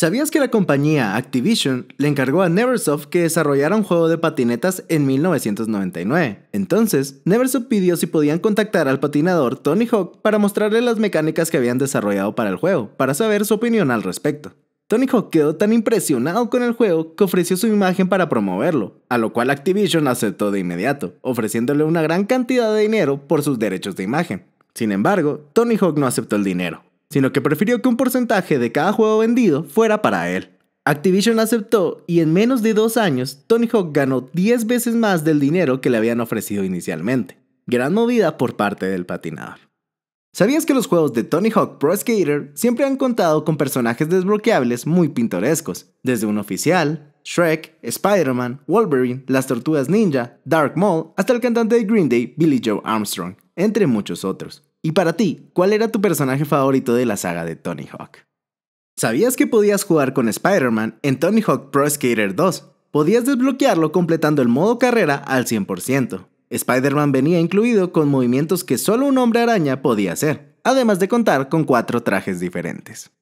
¿Sabías que la compañía Activision le encargó a Neversoft que desarrollara un juego de patinetas en 1999? Entonces, Neversoft pidió si podían contactar al patinador Tony Hawk para mostrarle las mecánicas que habían desarrollado para el juego, para saber su opinión al respecto. Tony Hawk quedó tan impresionado con el juego que ofreció su imagen para promoverlo, a lo cual Activision aceptó de inmediato, ofreciéndole una gran cantidad de dinero por sus derechos de imagen. Sin embargo, Tony Hawk no aceptó el dinero sino que prefirió que un porcentaje de cada juego vendido fuera para él. Activision aceptó y en menos de dos años, Tony Hawk ganó 10 veces más del dinero que le habían ofrecido inicialmente. Gran movida por parte del patinador. ¿Sabías que los juegos de Tony Hawk Pro Skater siempre han contado con personajes desbloqueables muy pintorescos? Desde un oficial, Shrek, Spider-Man, Wolverine, las tortugas ninja, Dark Maul, hasta el cantante de Green Day, Billy Joe Armstrong, entre muchos otros. Y para ti, ¿cuál era tu personaje favorito de la saga de Tony Hawk? ¿Sabías que podías jugar con Spider-Man en Tony Hawk Pro Skater 2? Podías desbloquearlo completando el modo carrera al 100%. Spider-Man venía incluido con movimientos que solo un hombre araña podía hacer, además de contar con cuatro trajes diferentes.